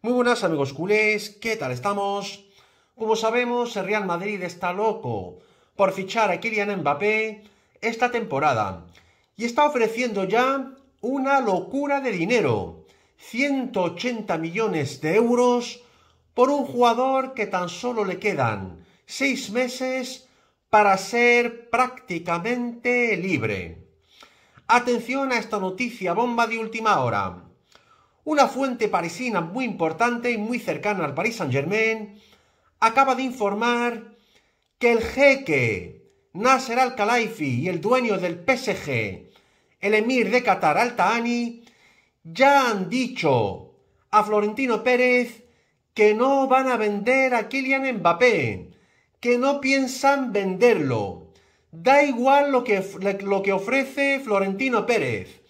Muy buenas amigos culés, ¿qué tal estamos? Como sabemos, el Real Madrid está loco por fichar a Kylian Mbappé esta temporada y está ofreciendo ya una locura de dinero, 180 millones de euros por un jugador que tan solo le quedan 6 meses para ser prácticamente libre. Atención a esta noticia bomba de última hora. Una fuente parisina muy importante y muy cercana al Paris Saint-Germain acaba de informar que el jeque Nasser al khalifi y el dueño del PSG, el emir de Qatar Al-Tahani, ya han dicho a Florentino Pérez que no van a vender a Kylian Mbappé, que no piensan venderlo. Da igual lo que, lo que ofrece Florentino Pérez.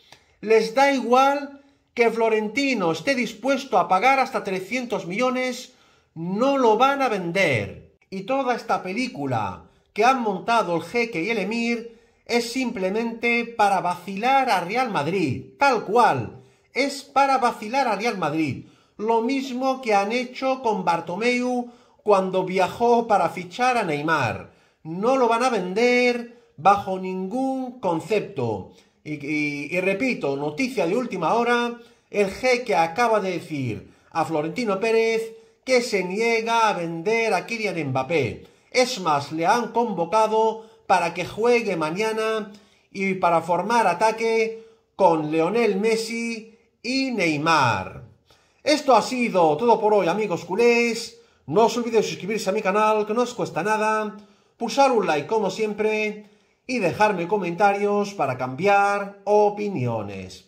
Les da igual que Florentino esté dispuesto a pagar hasta 300 millones, no lo van a vender. Y toda esta película que han montado el jeque y el emir es simplemente para vacilar a Real Madrid, tal cual. Es para vacilar a Real Madrid. Lo mismo que han hecho con Bartomeu cuando viajó para fichar a Neymar. No lo van a vender bajo ningún concepto. Y, y repito, noticia de última hora, el jeque acaba de decir a Florentino Pérez que se niega a vender a Kylian Mbappé. Es más, le han convocado para que juegue mañana y para formar ataque con Leonel Messi y Neymar. Esto ha sido todo por hoy, amigos culés. No os olvidéis suscribirse a mi canal, que no os cuesta nada. Pulsar un like, como siempre. Y dejarme comentarios para cambiar opiniones.